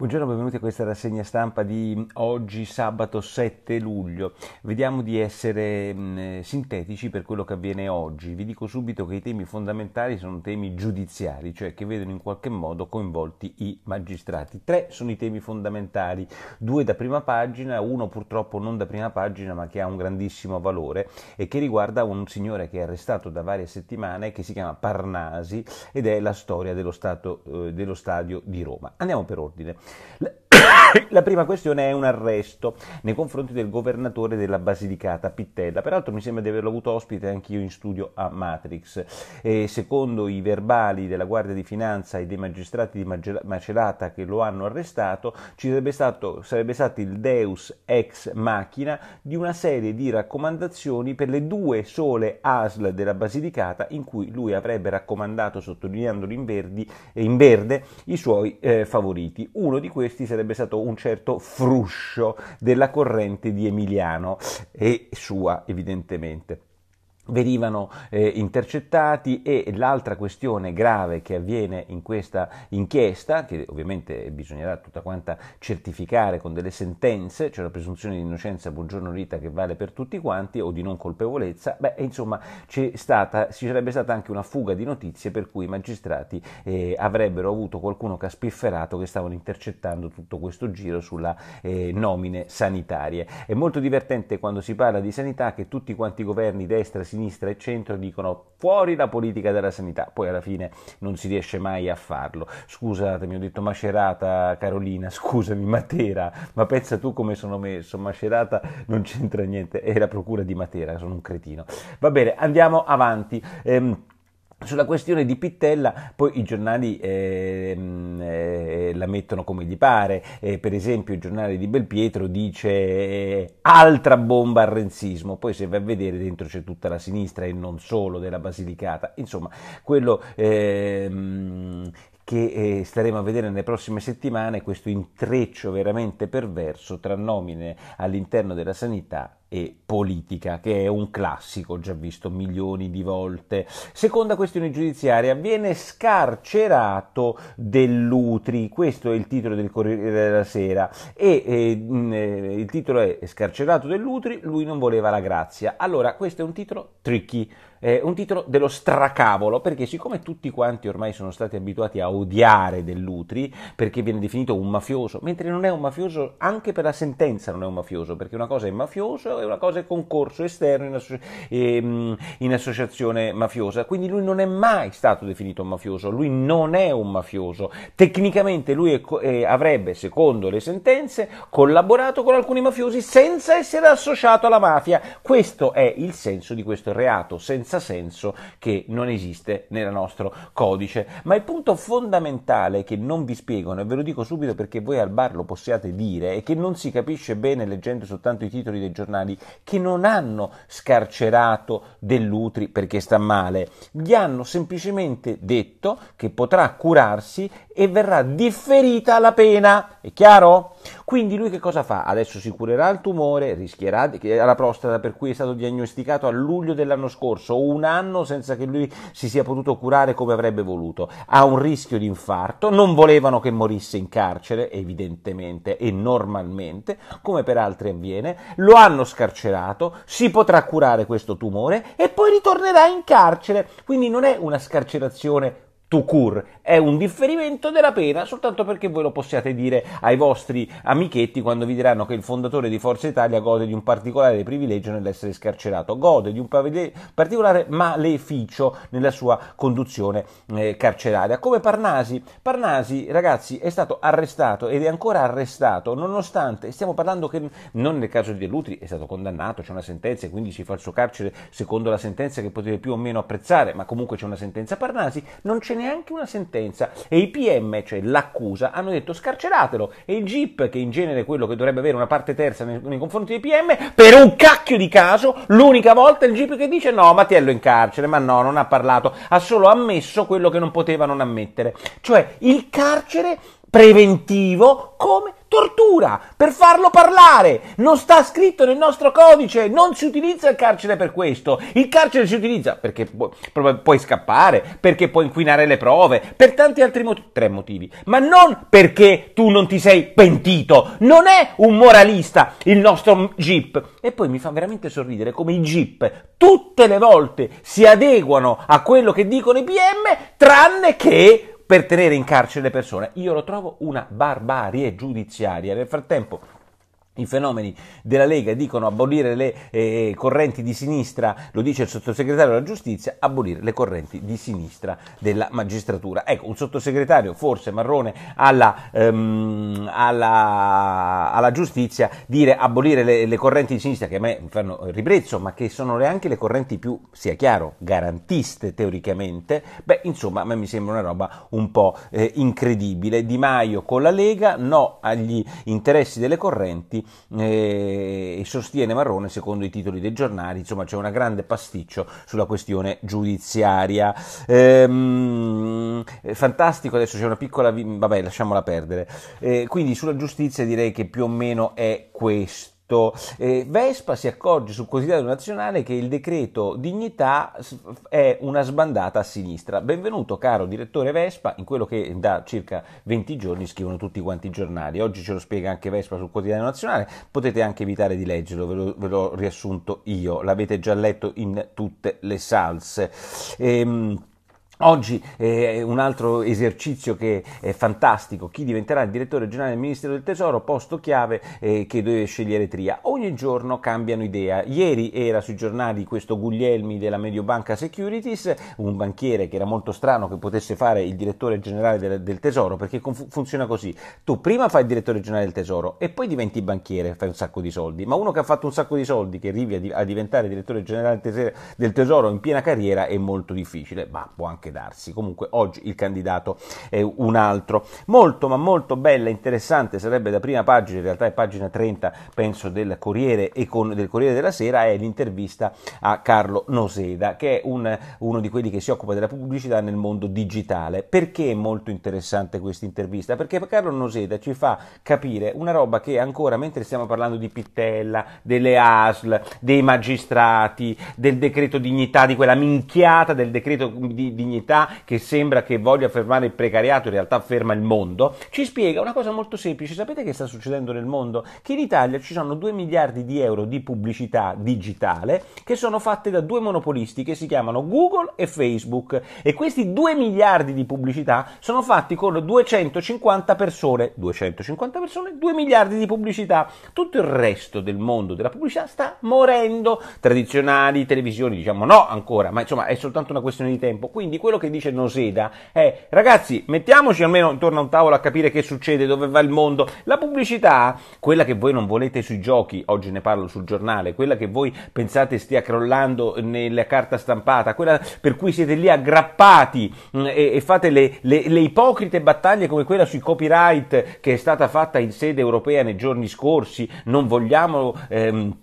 Buongiorno, benvenuti a questa rassegna stampa di oggi sabato 7 luglio. Vediamo di essere mh, mm, sintetici per quello che avviene oggi. Vi dico subito che i temi fondamentali sono temi giudiziari, cioè che vedono in qualche modo coinvolti i magistrati. Tre sono i temi fondamentali, due da prima pagina, uno purtroppo non da prima pagina ma che ha un grandissimo valore e che riguarda un signore che è arrestato da varie settimane che si chiama Parnasi ed è la storia dello, stato, eh, dello stadio di Roma. Andiamo per ordine. لا La prima questione è un arresto nei confronti del governatore della Basilicata, Pittella. Peraltro mi sembra di averlo avuto ospite anch'io in studio a Matrix. E secondo i verbali della Guardia di Finanza e dei magistrati di Macelata che lo hanno arrestato, ci sarebbe stato, sarebbe stato il deus ex machina di una serie di raccomandazioni per le due sole ASL della Basilicata in cui lui avrebbe raccomandato, sottolineandolo in, verdi, in verde, i suoi eh, favoriti. Uno di questi sarebbe stato un certo fruscio della corrente di Emiliano e sua evidentemente venivano eh, intercettati e l'altra questione grave che avviene in questa inchiesta, che ovviamente bisognerà tutta quanta certificare con delle sentenze, c'è cioè la presunzione di innocenza, buongiorno Rita, che vale per tutti quanti, o di non colpevolezza, beh, insomma, c'è stata, ci sarebbe stata anche una fuga di notizie per cui i magistrati eh, avrebbero avuto qualcuno che ha spifferato che stavano intercettando tutto questo giro sulla eh, nomine sanitarie. È molto divertente quando si parla di sanità che tutti quanti i governi destra, sinistra, sinistra e centro dicono fuori la politica della sanità, poi alla fine non si riesce mai a farlo. Scusatemi, ho detto Macerata, Carolina, scusami, Matera, ma pensa tu come sono messo, Macerata non c'entra niente, è la procura di Matera, sono un cretino. Va bene, andiamo avanti. Ehm, sulla questione di Pittella poi i giornali ehm, eh, la mettono come gli pare, eh, per esempio il giornale di Belpietro dice eh, altra bomba al renzismo, poi se vai a vedere dentro c'è tutta la sinistra e non solo della Basilicata, insomma quello ehm, che eh, staremo a vedere nelle prossime settimane questo intreccio veramente perverso tra nomine all'interno della sanità e politica, che è un classico già visto milioni di volte. Seconda questione giudiziaria, viene scarcerato dell'Utri, questo è il titolo del Corriere della Sera, e eh, mm, eh il titolo è Scarcerato dell'Utri, lui non voleva la grazia. Allora, questo è un titolo tricky, eh, un titolo dello stracavolo, perché siccome tutti quanti ormai sono stati abituati a odiare Dell'Utri, perché viene definito un mafioso, mentre non è un mafioso, anche per la sentenza non è un mafioso, perché una cosa è mafioso e una cosa è concorso esterno in, asso- ehm, in associazione mafiosa, quindi lui non è mai stato definito un mafioso, lui non è un mafioso, tecnicamente lui è, eh, avrebbe, secondo le sentenze, collaborato con alcuni mafiosi senza essere associato alla mafia, questo è il senso di questo reato, senza senza senso che non esiste nel nostro codice. Ma il punto fondamentale che non vi spiegano, e ve lo dico subito perché voi al bar lo possiate dire, è che non si capisce bene leggendo soltanto i titoli dei giornali, che non hanno scarcerato Dell'Utri perché sta male, gli hanno semplicemente detto che potrà curarsi e verrà differita la pena. È chiaro? Quindi lui che cosa fa? Adesso si curerà il tumore, rischierà la prostata per cui è stato diagnosticato a luglio dell'anno scorso, un anno senza che lui si sia potuto curare come avrebbe voluto. Ha un rischio di infarto, non volevano che morisse in carcere, evidentemente e normalmente, come per altri avviene, lo hanno scarcerato, si potrà curare questo tumore e poi ritornerà in carcere. Quindi non è una scarcerazione to cure, è un differimento della pena soltanto perché voi lo possiate dire ai vostri amichetti quando vi diranno che il fondatore di Forza Italia gode di un particolare privilegio nell'essere scarcerato, gode di un particolare maleficio nella sua conduzione eh, carceraria. Come Parnasi, Parnasi ragazzi è stato arrestato ed è ancora arrestato nonostante stiamo parlando che non nel caso di Dell'Utri è stato condannato, c'è una sentenza e quindi si fa il suo carcere secondo la sentenza che potete più o meno apprezzare, ma comunque c'è una sentenza Parnasi, non c'è neanche una sentenza sentenza e i PM, cioè l'accusa, hanno detto scarceratelo e il GIP, che in genere è quello che dovrebbe avere una parte terza nei, nei confronti dei PM, per un cacchio di caso, l'unica volta il GIP che dice no, Mattiello è in carcere, ma no, non ha parlato, ha solo ammesso quello che non poteva non ammettere. Cioè il carcere preventivo come tortura per farlo parlare. Non sta scritto nel nostro codice, non si utilizza il carcere per questo. Il carcere si utilizza perché pu- puoi scappare, perché puoi inquinare le prove, per tanti altri motivi, tre motivi, ma non perché tu non ti sei pentito. Non è un moralista il nostro GIP. E poi mi fa veramente sorridere come i GIP tutte le volte si adeguano a quello che dicono i PM, tranne che per tenere in carcere le persone. Io lo trovo una barbarie giudiziaria. Nel frattempo i fenomeni della Lega dicono abolire le eh, correnti di sinistra, lo dice il sottosegretario della giustizia, abolire le correnti di sinistra della magistratura. Ecco, un sottosegretario, forse marrone, alla, ehm, alla, alla giustizia, dire abolire le, le, correnti di sinistra che a me fanno ribrezzo, ma che sono neanche le correnti più, sia chiaro, garantiste teoricamente, beh, insomma, a me mi sembra una roba un po' eh, incredibile. Di Maio con la Lega, no agli interessi delle correnti Bianchi eh, e sostiene Marrone secondo i titoli dei giornali, insomma c'è un grande pasticcio sulla questione giudiziaria. Ehm, eh, fantastico, adesso c'è una piccola... vabbè lasciamola perdere. Eh, quindi sulla giustizia direi che più o meno è questo tutto. Eh, Vespa si accorge sul quotidiano nazionale che il decreto dignità è una sbandata a sinistra. Benvenuto caro direttore Vespa in quello che da circa 20 giorni scrivono tutti quanti i giornali. Oggi ce lo spiega anche Vespa sul quotidiano nazionale, potete anche evitare di leggerlo, ve, lo, ve l'ho riassunto io, l'avete già letto in tutte le salse. Ehm, Oggi eh, un altro esercizio che è fantastico, chi diventerà il direttore generale del Ministero del Tesoro, posto chiave eh, che deve scegliere Tria. Ogni giorno cambiano idea. Ieri era sui giornali questo Guglielmi della Mediobanca Securities, un banchiere che era molto strano che potesse fare il direttore generale del, del Tesoro, perché conf- funziona così. Tu prima fai il direttore generale del Tesoro e poi diventi banchiere, fai un sacco di soldi, ma uno che ha fatto un sacco di soldi, che arrivi a, di- a diventare direttore generale del Tesoro in piena carriera è molto difficile, ma può anche anche darsi. Comunque oggi il candidato è un altro. Molto ma molto bella, interessante, sarebbe da prima pagina, in realtà è pagina 30, penso, del Corriere, e con, del Corriere della Sera, è l'intervista a Carlo Noseda, che è un, uno di quelli che si occupa della pubblicità nel mondo digitale. Perché è molto interessante questa intervista? Perché Carlo Noseda ci fa capire una roba che ancora, mentre stiamo parlando di Pittella, delle ASL, dei magistrati, del decreto dignità, di quella minchiata del decreto di dignità, modernità che sembra che voglia fermare il precariato, in realtà ferma il mondo, ci spiega una cosa molto semplice. Sapete che sta succedendo nel mondo? Che in Italia ci sono 2 miliardi di euro di pubblicità digitale che sono fatte da due monopolisti che si chiamano Google e Facebook e questi 2 miliardi di pubblicità sono fatti con 250 persone, 250 persone, 2 miliardi di pubblicità. Tutto il resto del mondo della pubblicità sta morendo. Tradizionali, televisioni, diciamo no ancora, ma insomma è soltanto una questione di tempo. Quindi quello quello che dice Noseda è, ragazzi, mettiamoci almeno intorno a un tavolo a capire che succede, dove va il mondo. La pubblicità, quella che voi non volete sui giochi, oggi ne parlo sul giornale, quella che voi pensate stia crollando nella carta stampata, quella per cui siete lì aggrappati mm, e, e fate le, le, le ipocrite battaglie come quella sui copyright che è stata fatta in sede europea nei giorni scorsi, non vogliamo... Ehm,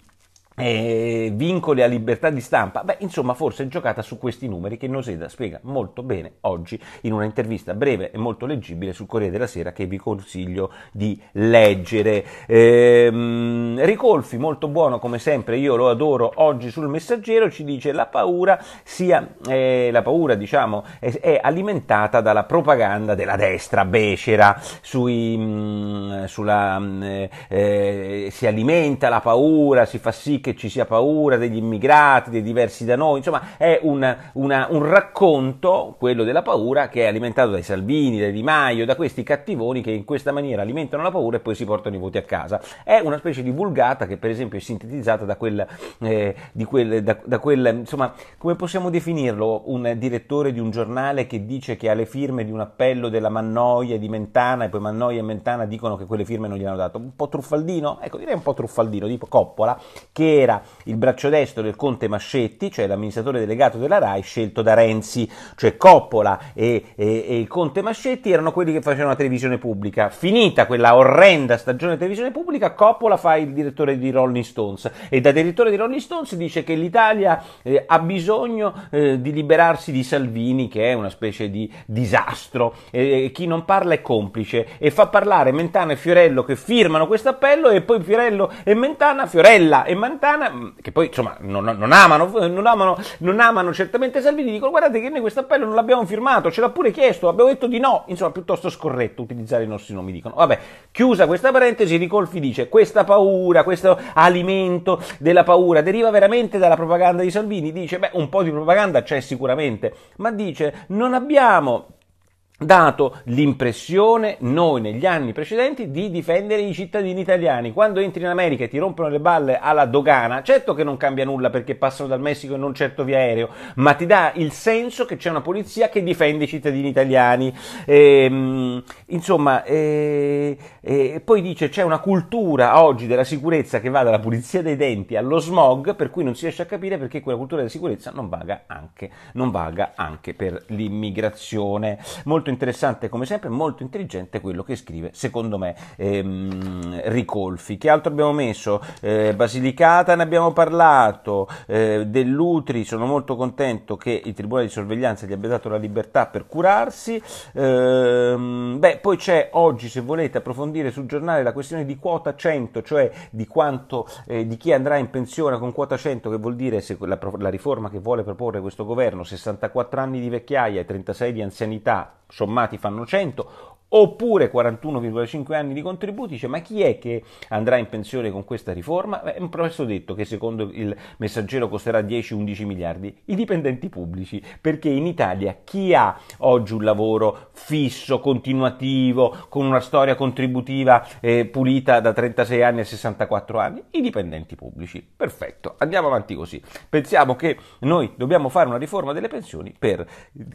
eh, vincoli a libertà di stampa, beh insomma forse è giocata su questi numeri che Noseda spiega molto bene oggi in una intervista breve e molto leggibile sul Corriere della Sera che vi consiglio di leggere. Ehm, Ricolfi, molto buono come sempre, io lo adoro oggi sul messaggero, ci dice la paura, sia, eh, la paura diciamo, è, è, alimentata dalla propaganda della destra becera, sui, mh, mm, sulla, mh, mm, eh, eh, si alimenta la paura, si fa sì che che ci sia paura degli immigrati, dei diversi da noi, insomma è un, una, un racconto, quello della paura, che è alimentato dai Salvini, dai Di Maio, da questi cattivoni che in questa maniera alimentano la paura e poi si portano i voti a casa. È una specie di vulgata che per esempio è sintetizzata da quel, eh, di quel, da, da quel insomma, come possiamo definirlo, un direttore di un giornale che dice che ha le firme di un appello della Mannoia di Mentana e poi Mannoia e Mentana dicono che quelle firme non gli hanno dato, un po' truffaldino, ecco direi un po' truffaldino, tipo Coppola, che era il braccio destro del conte Mascetti, cioè l'amministratore delegato della RAI scelto da Renzi, cioè Coppola e, e, e il conte Mascetti erano quelli che facevano la televisione pubblica. Finita quella orrenda stagione di televisione pubblica, Coppola fa il direttore di Rolling Stones e da direttore di Rolling Stones dice che l'Italia eh, ha bisogno eh, di liberarsi di Salvini, che è una specie di disastro. Eh, chi non parla è complice e fa parlare Mentana e Fiorello che firmano questo appello e poi Fiorello e Mentana, Fiorella e Mentana Fontana, mm, che poi insomma non, non, amano, non, amano, non amano certamente Salvini, dicono guardate che noi questo appello non l'abbiamo firmato, ce l'ha pure chiesto, abbiamo detto di no, insomma piuttosto scorretto utilizzare i nostri nomi, dicono. Vabbè, chiusa questa parentesi, Ricolfi dice questa paura, questo alimento della paura deriva veramente dalla propaganda di Salvini, dice beh un po' di propaganda c'è sicuramente, ma dice non abbiamo dato l'impressione noi negli anni precedenti di difendere i cittadini italiani. Quando entri in America e ti rompono le balle alla dogana, certo che non cambia nulla perché passano dal Messico e non certo via aereo, ma ti dà il senso che c'è una polizia che difende i cittadini italiani. E, ehm, insomma, e, eh, e eh, poi dice c'è una cultura oggi della sicurezza che va dalla pulizia dei denti allo smog, per cui non si riesce a capire perché quella cultura della sicurezza non vaga anche, non vaga anche per l'immigrazione. Molto molto interessante come sempre, molto intelligente quello che scrive, secondo me, ehm, Ricolfi. Che altro abbiamo messo? Eh, Basilicata ne abbiamo parlato, eh, dell'Utri sono molto contento che il Tribunale di Sorveglianza gli abbia dato la libertà per curarsi. Eh, beh, poi c'è oggi, se volete approfondire sul giornale, la questione di quota 100, cioè di, quanto, eh, di chi andrà in pensione con quota 100, che vuol dire se la, la riforma che vuole proporre questo governo, 64 anni di vecchiaia e 36 di anzianità sommati fanno 100 oppure 41,5 anni di contributi, dice ma chi è che andrà in pensione con questa riforma? Beh, un professor detto che secondo il messaggero costerà 10-11 miliardi, i dipendenti pubblici, perché in Italia chi ha oggi un lavoro fisso, continuativo, con una storia contributiva eh, pulita da 36 anni a 64 anni? I dipendenti pubblici, perfetto, andiamo avanti così, pensiamo che noi dobbiamo fare una riforma delle pensioni per,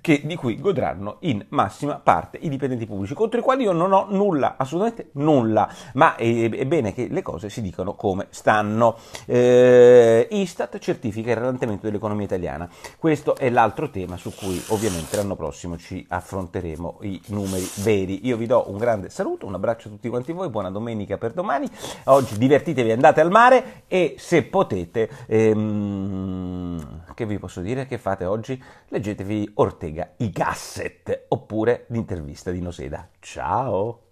che, di cui godranno in massima parte i dipendenti pubblici contro i quali io non ho nulla, assolutamente nulla, ma è, eh, è bene che le cose si dicano come stanno. Eh, Istat certifica il rallentamento dell'economia italiana, questo è l'altro tema su cui ovviamente l'anno prossimo ci affronteremo i numeri veri. Io vi do un grande saluto, un abbraccio a tutti quanti voi, buona domenica per domani, oggi divertitevi, andate al mare e se potete, ehm, che vi posso dire, che fate oggi? Leggetevi Ortega i Gasset oppure l'intervista di Noseda. Ciao!